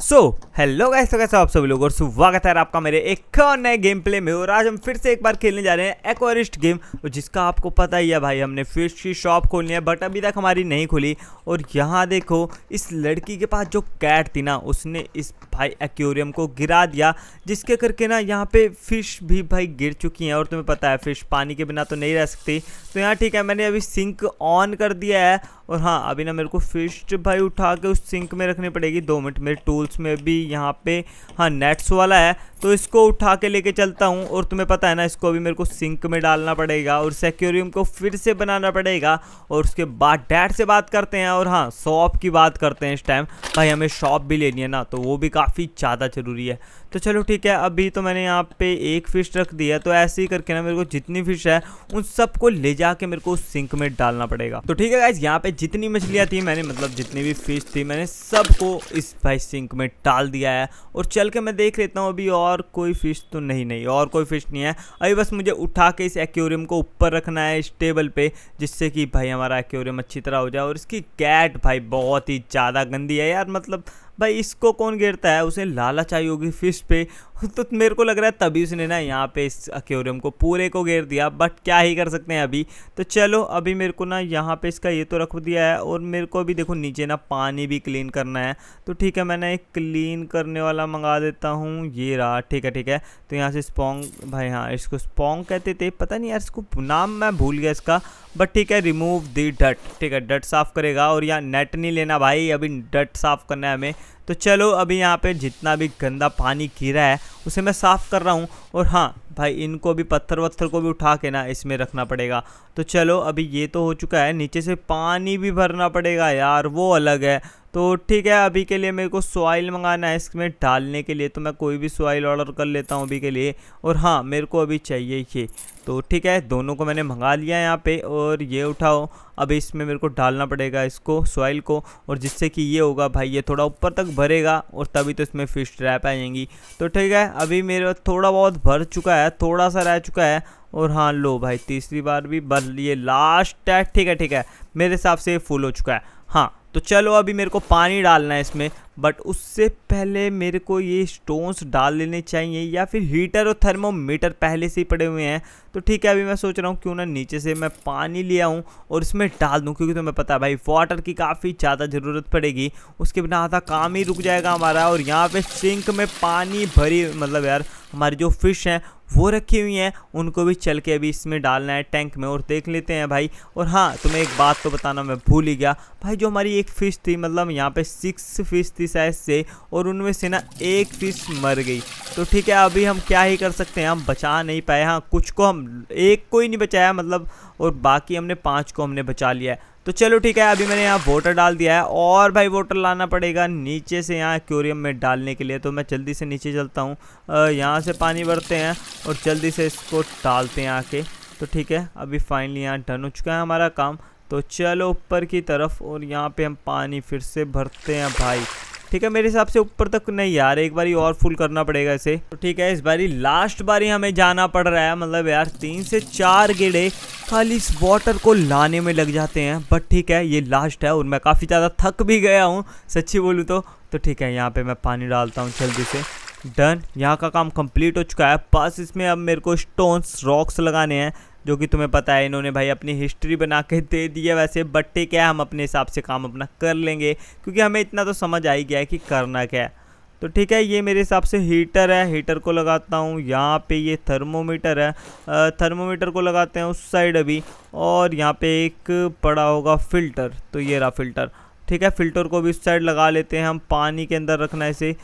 so hello guys तो कैसे आप सभी लोग और स्वागत है आपका मेरे एक और नए गेम प्ले में और आज हम फिर से एक बार खेलने जा रहे हैं एक्वारिस्ट गेम जिसका आपको पता ही है भाई हमने फिश की शॉप खोलनी है बट अभी तक हमारी नहीं खुली और यहाँ देखो इस लड़की के पास जो कैट थी ना उसने इस भाई एक्वेरियम को गिरा दिया जिसके करके ना यहाँ पे फ़िश भी भाई गिर चुकी हैं और तुम्हें पता है फ़िश पानी के बिना तो नहीं रह सकती तो यहाँ ठीक है मैंने अभी सिंक ऑन कर दिया है और हाँ अभी ना मेरे को फिश भाई उठा के उस सिंक में रखनी पड़ेगी दो मिनट मेरे टूल्स में भी यहाँ पे हाँ नेट्स वाला है तो इसको उठा के लेके चलता हूँ और तुम्हें पता है ना इसको अभी मेरे को सिंक में डालना पड़ेगा और सेक्योरियम को फिर से बनाना पड़ेगा और उसके बाद डैड से बात करते हैं और हाँ शॉप की बात करते हैं इस टाइम भाई हमें शॉप भी लेनी है ना तो वो भी काफ़ी ज़्यादा ज़रूरी है तो चलो ठीक है अभी तो मैंने यहाँ पे एक फ़िश रख दिया तो ऐसे ही करके ना मेरे को जितनी फ़िश है उन सबको ले जा मेरे को उस सिंक में डालना पड़ेगा तो ठीक है गाइज यहाँ पे जितनी मछलियाँ थी मैंने मतलब जितनी भी फ़िश थी मैंने सबको इस भाई सिंक में डाल दिया है और चल के मैं देख लेता हूँ अभी और कोई फ़िश तो नहीं नहीं और कोई फ़िश नहीं है अभी बस मुझे उठा के इस एक्वेरियम को ऊपर रखना है इस टेबल पर जिससे कि भाई हमारा एक्वेरियम अच्छी तरह हो जाए और इसकी कैट भाई बहुत ही ज़्यादा गंदी है यार मतलब भाई इसको कौन गिरता है उसे लालच आई होगी फिश पे तो मेरे को लग रहा है तभी उसने ना यहाँ पे इस एक्वेरियम को पूरे को घेर दिया बट क्या ही कर सकते हैं अभी तो चलो अभी मेरे को ना यहाँ पे इसका ये तो रख दिया है और मेरे को अभी देखो नीचे ना पानी भी क्लीन करना है तो ठीक है मैंने एक क्लीन करने वाला मंगा देता हूँ ये रहा ठीक है ठीक है तो यहाँ से स्पॉन्ग भाई हाँ इसको स्पॉन्ग कहते थे पता नहीं यार इसको नाम मैं भूल गया इसका बट ठीक है रिमूव दी डट ठीक है डट साफ़ करेगा और यहाँ नेट नहीं लेना भाई अभी डट साफ़ करना है हमें तो चलो अभी यहाँ पे जितना भी गंदा पानी गिरा है उसे मैं साफ़ कर रहा हूँ और हाँ भाई इनको भी पत्थर वत्थर को भी उठा के ना इसमें रखना पड़ेगा तो चलो अभी ये तो हो चुका है नीचे से पानी भी भरना पड़ेगा यार वो अलग है तो ठीक है अभी के लिए मेरे को सॉइल मंगाना है इसमें डालने के लिए तो मैं कोई भी सॉइल ऑर्डर कर लेता हूँ अभी के लिए और हाँ मेरे को अभी चाहिए ये तो ठीक है दोनों को मैंने मंगा लिया यहाँ पे और ये उठाओ अभी इसमें मेरे को डालना पड़ेगा इसको सॉइल को और जिससे कि ये होगा भाई ये थोड़ा ऊपर तक भरेगा और तभी तो इसमें फ़िश ट्रैप आ जाएंगी तो ठीक है अभी मेरा थोड़ा बहुत भर चुका है थोड़ा सा रह चुका है और हाँ लो भाई तीसरी बार भी भर लिए लास्ट है ठीक है ठीक है मेरे हिसाब से फुल हो चुका है हाँ तो चलो अभी मेरे को पानी डालना है इसमें बट उससे पहले मेरे को ये स्टोन्स डाल लेने चाहिए या फिर हीटर और थर्मोमीटर पहले से ही पड़े हुए हैं तो ठीक है अभी मैं सोच रहा हूँ क्यों ना नीचे से मैं पानी ले आऊँ और इसमें डाल दूँ क्योंकि तुम्हें तो पता है भाई वाटर की काफ़ी ज़्यादा ज़रूरत पड़ेगी उसके बिना आधा काम ही रुक जाएगा हमारा और यहाँ पर सिंक में पानी भरी मतलब यार हमारी जो फिश हैं वो रखी हुई हैं उनको भी चल के अभी इसमें डालना है टैंक में और देख लेते हैं भाई और हाँ तुम्हें एक बात तो बताना मैं भूल ही गया भाई जो हमारी एक फ़िश थी मतलब यहाँ पे सिक्स फिश थी थी शायद से और उनमें से ना एक फिश मर गई तो ठीक है अभी हम क्या ही कर सकते हैं हम बचा नहीं पाए हाँ कुछ को हम एक को ही नहीं बचाया मतलब और बाकी हमने पाँच को हमने बचा लिया है तो चलो ठीक है अभी मैंने यहाँ वोटर डाल दिया है और भाई वोटर लाना पड़ेगा नीचे से यहाँ एक्वेरियम में डालने के लिए तो मैं जल्दी से नीचे चलता हूँ यहाँ से पानी भरते हैं और जल्दी से इसको डालते हैं आके तो ठीक है अभी फाइनली यहाँ डन हो चुका है हमारा काम तो चलो ऊपर की तरफ और यहाँ पे हम पानी फिर से भरते हैं भाई ठीक है मेरे हिसाब से ऊपर तक नहीं यार एक बारी और फुल करना पड़ेगा इसे तो ठीक है इस बारी लास्ट बारी हमें जाना पड़ रहा है मतलब यार तीन से चार गेड़े खाली इस वाटर को लाने में लग जाते हैं बट ठीक है ये लास्ट है और मैं काफ़ी ज़्यादा थक भी गया हूँ सच्ची बोलूँ तो तो ठीक है यहाँ पे मैं पानी डालता हूँ जल्दी से डन यहाँ का काम कंप्लीट हो चुका है बस इसमें अब मेरे को स्टोन्स रॉक्स लगाने हैं जो कि तुम्हें पता है इन्होंने भाई अपनी हिस्ट्री बना के दे दी है वैसे बट्टे क्या है हम अपने हिसाब से काम अपना कर लेंगे क्योंकि हमें इतना तो समझ आ ही गया है कि करना क्या है तो ठीक है ये मेरे हिसाब से हीटर है हीटर को लगाता हूँ यहाँ पे ये थर्मोमीटर है थर्मोमीटर को लगाते हैं उस साइड अभी और यहाँ पे एक पड़ा होगा फिल्टर तो ये रहा फिल्टर ठीक है फिल्टर को भी उस साइड लगा लेते हैं हम पानी के अंदर रखना है इसे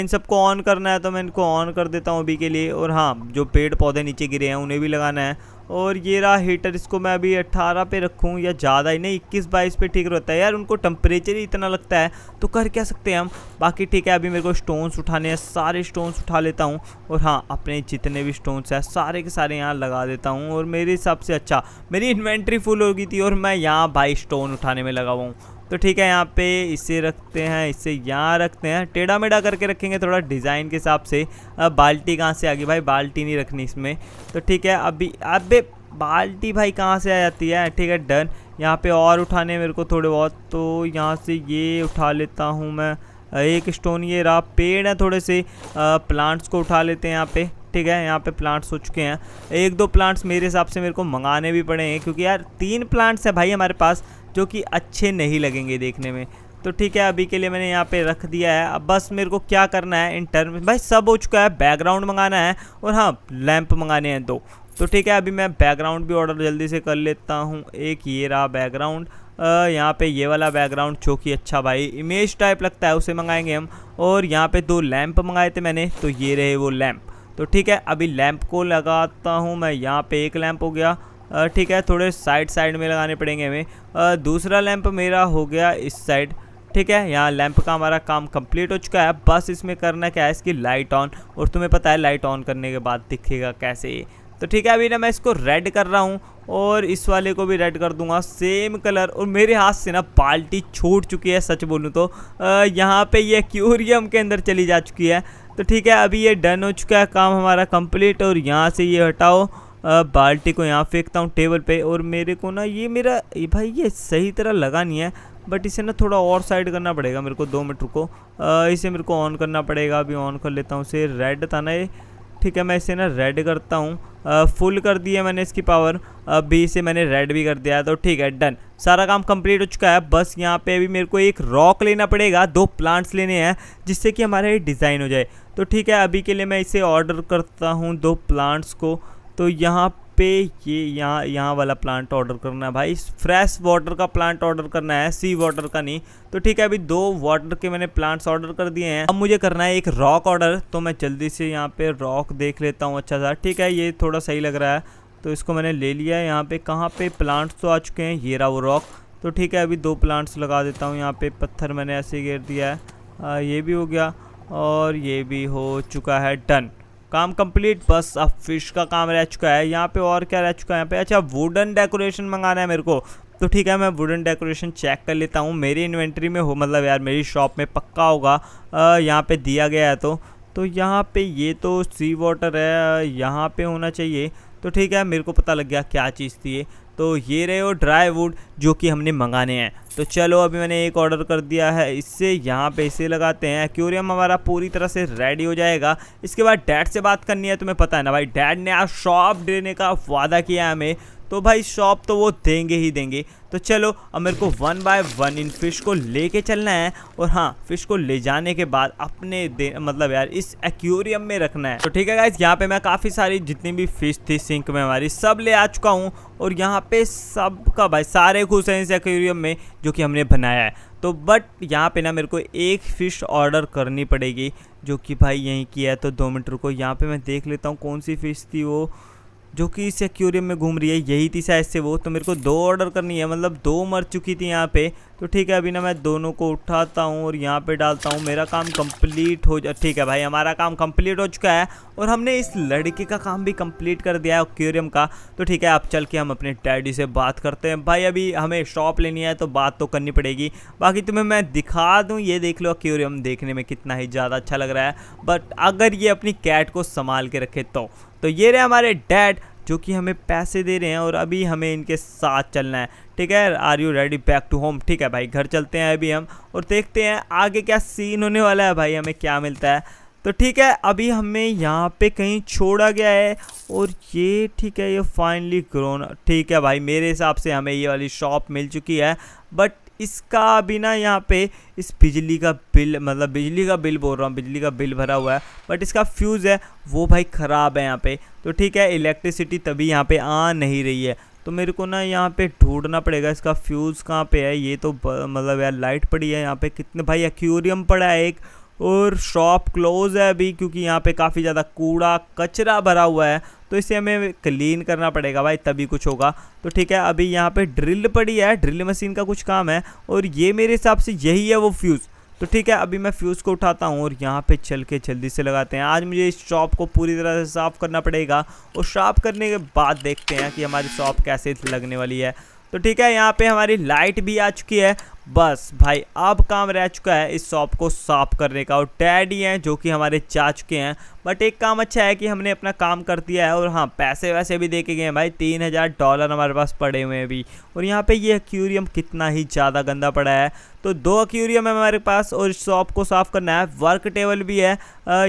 इन सबको ऑन करना है तो मैं इनको ऑन कर देता हूँ अभी के लिए और हाँ जो पेड़ पौधे नीचे गिरे हैं उन्हें भी लगाना है और ये रहा हीटर इसको मैं अभी 18 पे रखूँ या ज़्यादा ही नहीं 21 22 पे ठीक रहता है यार उनको टम्परेचर ही इतना लगता है तो कर क्या सकते हैं हम बाकी ठीक है अभी मेरे को स्टोन्स उठाने हैं सारे स्टोन्स उठा लेता हूँ और हाँ अपने जितने भी स्टोन्स हैं सारे के सारे यहाँ लगा देता हूँ और मेरे हिसाब से अच्छा मेरी इन्वेंट्री फुल हो गई थी और मैं यहाँ बाई स्टोन उठाने में लगा हुआ हूँ तो ठीक है यहाँ पे इसे रखते हैं इसे यहाँ रखते हैं टेढ़ा मेढ़ा करके रखेंगे थोड़ा डिज़ाइन के हिसाब से अब बाल्टी कहाँ से आ गई भाई बाल्टी नहीं रखनी इसमें तो ठीक है अभी अबे बाल्टी भाई कहाँ से आ जाती है ठीक है डन यहाँ पे और उठाने मेरे को थोड़े बहुत तो यहाँ से ये उठा लेता हूँ मैं एक स्टोन ये रहा पेड़ है थोड़े से प्लांट्स को उठा लेते हैं यहाँ पे ठीक है यहाँ पे प्लांट्स हो चुके हैं एक दो प्लांट्स मेरे हिसाब से मेरे को मंगाने भी पड़े हैं क्योंकि यार तीन प्लांट्स हैं भाई हमारे पास जो कि अच्छे नहीं लगेंगे देखने में तो ठीक है अभी के लिए मैंने यहाँ पे रख दिया है अब बस मेरे को क्या करना है इन टर्म भाई सब हो चुका है बैकग्राउंड मंगाना है और हाँ लैंप मंगाने हैं दो तो ठीक है अभी मैं बैकग्राउंड भी ऑर्डर जल्दी से कर लेता हूँ एक ये रहा बैकग्राउंड यहाँ पे ये वाला बैकग्राउंड जो कि अच्छा भाई इमेज टाइप लगता है उसे मंगाएंगे हम और यहाँ पे दो लैंप मंगाए थे मैंने तो ये रहे वो लैंप तो ठीक है अभी लैंप को लगाता हूँ मैं यहाँ पे एक लैंप हो गया ठीक है थोड़े साइड साइड में लगाने पड़ेंगे हमें दूसरा लैंप मेरा हो गया इस साइड ठीक है यहाँ लैंप का हमारा काम कंप्लीट हो चुका है बस इसमें करना क्या है इसकी लाइट ऑन और तुम्हें पता है लाइट ऑन करने के बाद दिखेगा कैसे तो ठीक है अभी ना मैं इसको रेड कर रहा हूँ और इस वाले को भी रेड कर दूंगा सेम कलर और मेरे हाथ से ना बाल्टी छूट चुकी है सच बोलूँ तो यहाँ पर ये क्यूरियम के अंदर चली जा चुकी है तो ठीक है अभी ये डन हो चुका है काम हमारा कम्प्लीट और यहाँ से ये हटाओ बाल्टी को यहाँ फेंकता हूँ टेबल पे और मेरे को ना ये मेरा भाई ये सही तरह लगा नहीं है बट इसे ना थोड़ा और साइड करना पड़ेगा मेरे को दो मिनट रुको इसे मेरे को ऑन करना पड़ेगा अभी ऑन कर लेता हूँ इसे रेड था ना ये ठीक है मैं इसे ना रेड करता हूँ फुल कर दिया मैंने इसकी पावर अभी इसे मैंने रेड भी कर दिया तो ठीक है डन सारा काम कंप्लीट हो चुका है बस यहाँ पे अभी मेरे को एक रॉक लेना पड़ेगा दो प्लांट्स लेने हैं जिससे कि हमारा ये डिज़ाइन हो जाए तो ठीक है अभी के लिए मैं इसे ऑर्डर करता हूँ दो प्लांट्स को तो यहाँ पे ये यहाँ यहाँ वाला प्लांट ऑर्डर करना है भाई फ्रेश वाटर का प्लांट ऑर्डर करना है सी वाटर का नहीं तो ठीक है अभी दो वाटर के मैंने प्लांट्स ऑर्डर कर दिए हैं अब मुझे करना है एक रॉक ऑर्डर तो मैं जल्दी से यहाँ पे रॉक देख लेता हूँ अच्छा सा ठीक है ये थोड़ा सही लग रहा है तो इसको मैंने ले लिया है यहाँ पर कहाँ पर प्लांट्स तो आ चुके हैं ये रहा वो रॉक तो ठीक है अभी दो प्लांट्स लगा देता हूँ यहाँ पर पत्थर मैंने ऐसे घेर दिया है ये भी हो गया और ये भी हो चुका है डन काम कंप्लीट बस अब फिश का काम रह चुका है यहाँ पे और क्या रह चुका है यहाँ पे अच्छा वुडन डेकोरेशन मंगाना है मेरे को तो ठीक है मैं वुडन डेकोरेशन चेक कर लेता हूँ मेरी इन्वेंट्री में हो मतलब यार मेरी शॉप में पक्का होगा यहाँ पे दिया गया है तो तो यहाँ पे ये तो सी वाटर है यहाँ पे होना चाहिए तो ठीक है मेरे को पता लग गया क्या चीज़ थी ये तो ये रहे हो ड्राई वुड जो कि हमने मंगाने हैं तो चलो अभी मैंने एक ऑर्डर कर दिया है इससे यहाँ पे इसे लगाते हैं एक्वेरियम हमारा पूरी तरह से रेडी हो जाएगा इसके बाद डैड से बात करनी है तुम्हें पता है ना भाई डैड ने आज शॉप देने का वादा किया है हमें तो भाई शॉप तो वो देंगे ही देंगे तो चलो अब मेरे को वन बाय वन इन फिश को लेके चलना है और हाँ फिश को ले जाने के बाद अपने मतलब यार इस एक्वेरियम में रखना है तो ठीक है गाइज यहाँ पे मैं काफ़ी सारी जितनी भी फिश थी सिंक में हमारी सब ले आ चुका हूँ और यहाँ पे सब का भाई सारे खुश हैं इस एक्वेरियम में जो कि हमने बनाया है तो बट यहाँ पे ना मेरे को एक फ़िश ऑर्डर करनी पड़ेगी जो कि भाई यहीं की है तो दो मीटर को यहाँ पे मैं देख लेता हूँ कौन सी फ़िश थी वो जो कि इस एक्वेरियम में घूम रही है यही थी शायद से वो तो मेरे को दो ऑर्डर करनी है मतलब दो मर चुकी थी यहाँ पे तो ठीक है अभी ना मैं दोनों को उठाता हूँ और यहाँ पे डालता हूँ मेरा काम कंप्लीट हो जा ठीक है भाई हमारा काम कंप्लीट हो चुका है और हमने इस लड़के का काम भी कंप्लीट कर दिया है एक्वेरियम का तो ठीक है आप चल के हम अपने डैडी से बात करते हैं भाई अभी हमें शॉप लेनी है तो बात तो करनी पड़ेगी बाकी तुम्हें मैं दिखा दूँ ये देख लो एक्वेरियम देखने में कितना ही ज़्यादा अच्छा लग रहा है बट अगर ये अपनी कैट को संभाल के रखे तो तो ये रहे हमारे डैड जो कि हमें पैसे दे रहे हैं और अभी हमें इनके साथ चलना है ठीक है are you ready back to home ठीक है भाई घर चलते हैं अभी हम और देखते हैं आगे क्या सीन होने वाला है भाई हमें क्या मिलता है तो ठीक है अभी हमें यहाँ पे कहीं छोड़ा गया है और ये ठीक है ये फाइनली ग्रोन ठीक है भाई मेरे हिसाब से हमें ये वाली शॉप मिल चुकी है बट इसका बिना यहाँ पे इस बिजली का बिल मतलब बिजली का बिल बोल रहा हूँ बिजली का बिल भरा हुआ है बट इसका फ्यूज़ है वो भाई ख़राब है यहाँ पे तो ठीक है इलेक्ट्रिसिटी तभी यहाँ पे आ नहीं रही है तो मेरे को ना यहाँ पे ढूंढना पड़ेगा इसका फ्यूज़ कहाँ पे है ये तो मतलब यार लाइट पड़ी है यहाँ पे कितने भाई एक्यूरियम पड़ा है एक और शॉप क्लोज़ है अभी क्योंकि यहाँ पे काफ़ी ज़्यादा कूड़ा कचरा भरा हुआ है तो इसे हमें क्लीन करना पड़ेगा भाई तभी कुछ होगा तो ठीक है अभी यहाँ पे ड्रिल पड़ी है ड्रिल मशीन का कुछ काम है और ये मेरे हिसाब से यही है वो फ्यूज़ तो ठीक है अभी मैं फ्यूज़ को उठाता हूँ और यहाँ पे चल के जल्दी से लगाते हैं आज मुझे इस शॉप को पूरी तरह से साफ़ करना पड़ेगा और साफ़ करने के बाद देखते हैं कि हमारी शॉप कैसे लगने वाली है तो ठीक है यहाँ पे हमारी लाइट भी आ चुकी है बस भाई अब काम रह चुका है इस शॉप को साफ करने का और टैड ही हैं जो कि हमारे जा चुके हैं बट एक काम अच्छा है कि हमने अपना काम कर दिया है और हाँ पैसे वैसे भी देखे गए हैं भाई तीन हज़ार डॉलर हमारे पास पड़े हुए हैं अभी और यहाँ पे ये एक्यूरियम कितना ही ज़्यादा गंदा पड़ा है तो दो एक्यूरियम है हमारे पास और इस शॉप को साफ़ करना है वर्क टेबल भी है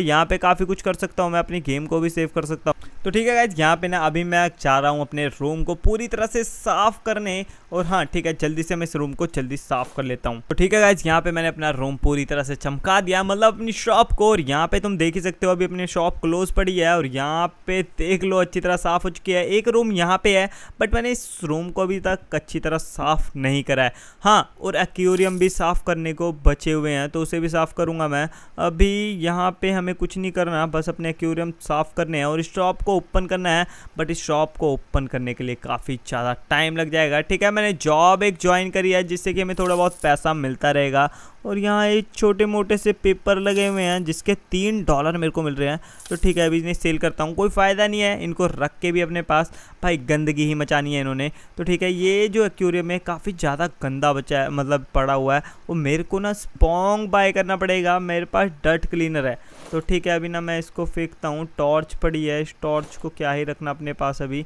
यहाँ पर काफ़ी कुछ कर सकता हूँ मैं अपनी गेम को भी सेव कर सकता हूँ तो ठीक है गाइज यहाँ पे ना अभी मैं चाह रहा हूँ अपने रूम को पूरी तरह से साफ़ करने और हाँ ठीक है जल्दी से मैं इस रूम को जल्दी साफ़ ऑफ कर लेता हूँ तो ठीक है गाइज यहाँ पे मैंने अपना रूम पूरी तरह से चमका दिया मतलब अपनी शॉप को और यहाँ पे तुम देख ही सकते हो अभी अपनी शॉप क्लोज पड़ी है और यहाँ पे देख लो अच्छी तरह साफ हो चुकी है एक रूम यहाँ पे है बट मैंने इस रूम को अभी तक अच्छी तरह साफ नहीं करा है हाँ और एक्यूरियम भी साफ करने को बचे हुए हैं तो उसे भी साफ करूँगा मैं अभी यहाँ पे हमें कुछ नहीं करना बस अपने एक्यूरियम साफ करने हैं और इस शॉप को ओपन करना है बट इस शॉप को ओपन करने के लिए काफ़ी ज़्यादा टाइम लग जाएगा ठीक है मैंने जॉब एक ज्वाइन करी है जिससे कि हमें थोड़ा बहुत पैसा मिलता रहेगा और यहाँ ये छोटे मोटे से पेपर लगे हुए हैं जिसके तीन डॉलर मेरे को मिल रहे हैं तो ठीक है अभी इन्हें सेल करता हूँ कोई फ़ायदा नहीं है इनको रख के भी अपने पास भाई गंदगी ही मचानी है इन्होंने तो ठीक है ये जो एक्यूरियम है काफ़ी ज़्यादा गंदा बचा है मतलब पड़ा हुआ है वो मेरे को ना स्पॉन्ग बाय करना पड़ेगा मेरे पास डर्ट क्लीनर है तो ठीक है अभी ना मैं इसको फेंकता हूँ टॉर्च पड़ी है इस टॉर्च को क्या ही रखना अपने पास अभी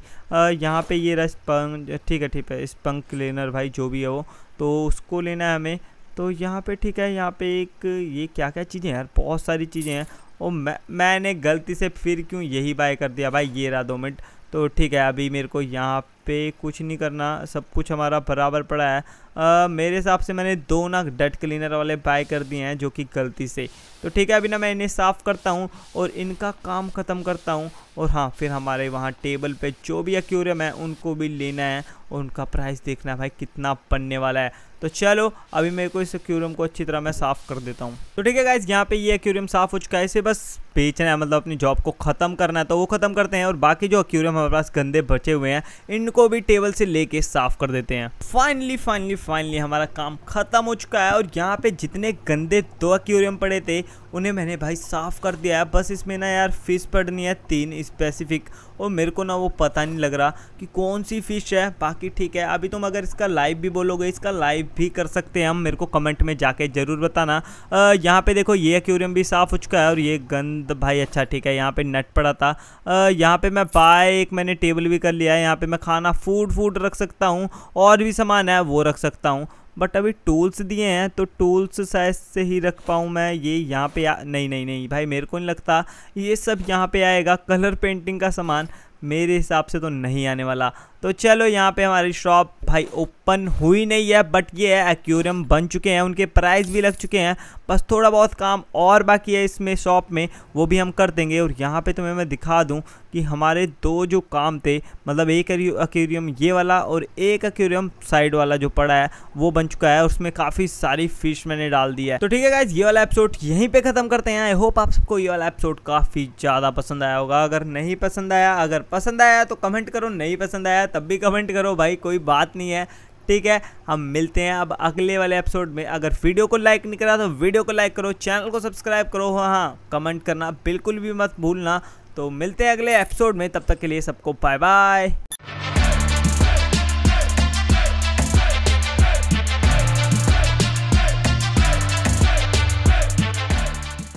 यहाँ पे ये रहा ठीक है ठीक है स्पंग क्लीनर भाई जो भी है वो तो उसको लेना है हमें तो यहाँ पे ठीक है यहाँ पे एक ये क्या क्या चीज़ें हैं यार बहुत सारी चीज़ें हैं और मैं मैंने गलती से फिर क्यों यही बाय कर दिया भाई ये रहा दो मिनट तो ठीक है अभी मेरे को यहाँ पे कुछ नहीं करना सब कुछ हमारा बराबर पड़ा है आ, मेरे हिसाब से मैंने दो ना डट क्लीनर वाले बाय कर दिए हैं जो कि गलती से तो ठीक है अभी ना मैं इन्हें साफ़ करता हूँ और इनका काम ख़त्म करता हूँ और हाँ फिर हमारे वहाँ टेबल पे जो भी एक्यूरियम है उनको भी लेना है और उनका प्राइस देखना भाई कितना बनने वाला है तो चलो अभी मेरे को इस एक्यूरियम को अच्छी तरह मैं साफ़ कर देता हूँ तो ठीक है गाइज यहाँ पे ये एक्यूरियम साफ़ हो चुका है इसे बस बेचना है मतलब अपनी जॉब को ख़त्म करना है तो वो ख़त्म करते हैं और बाकी जो एक्यूरियम हमारे पास गंदे बचे हुए हैं इनको भी टेबल से लेके साफ़ कर देते हैं फाइनली फाइनली फाइनली हमारा काम ख़त्म हो चुका है और यहाँ पे जितने गंदे दो एक्यूरियम पड़े थे उन्हें मैंने भाई साफ़ कर दिया है बस इसमें ना यार फीस पड़नी है तीन स्पेसिफिक और मेरे को ना वो पता नहीं लग रहा कि कौन सी फ़िश है बाकी ठीक है अभी तुम अगर इसका लाइव भी बोलोगे इसका लाइव भी कर सकते हैं हम मेरे को कमेंट में जाके ज़रूर बताना यहाँ पर देखो ये एक्वेरियम भी साफ़ हो चुका है और ये गंद भाई अच्छा ठीक है यहाँ पर नट पड़ा था यहाँ पर मैं बाय एक मैंने टेबल भी कर लिया है यहाँ पर मैं खाना फूड फूड रख सकता हूँ और भी सामान है वो रख सकता हूँ बट अभी टूल्स दिए हैं तो टूल्स शायद से ही रख पाऊँ मैं ये यहाँ पे आ नहीं नहीं नहीं भाई मेरे को नहीं लगता ये सब यहाँ पे आएगा कलर पेंटिंग का सामान मेरे हिसाब से तो नहीं आने वाला तो चलो यहाँ पे हमारी शॉप भाई ओपन हुई नहीं है बट ये है एक्यूरियम बन चुके हैं उनके प्राइस भी लग चुके हैं बस थोड़ा बहुत काम और बाकी है इसमें शॉप में वो भी हम कर देंगे और यहाँ पे तुम्हें मैं दिखा दूँ कि हमारे दो जो काम थे मतलब एक एक्यूरियम ये वाला और एक एक्यूरियम साइड वाला जो पड़ा है वो बन चुका है उसमें काफ़ी सारी फिश मैंने डाल दी है तो ठीक है गाइज ये वाला एपिसोड यहीं पर ख़त्म करते हैं आई होप आप सबको ये वाला एपिसोड काफ़ी ज़्यादा पसंद आया होगा अगर नहीं पसंद आया अगर पसंद आया तो कमेंट करो नहीं पसंद आया तब भी कमेंट करो भाई कोई बात नहीं है ठीक है हम मिलते हैं अब अगले वाले एपिसोड में अगर वीडियो को लाइक नहीं करा तो वीडियो को लाइक करो चैनल को सब्सक्राइब करो हाँ हाँ कमेंट करना बिल्कुल भी मत भूलना तो मिलते हैं अगले एपिसोड में तब तक के लिए सबको बाय बाय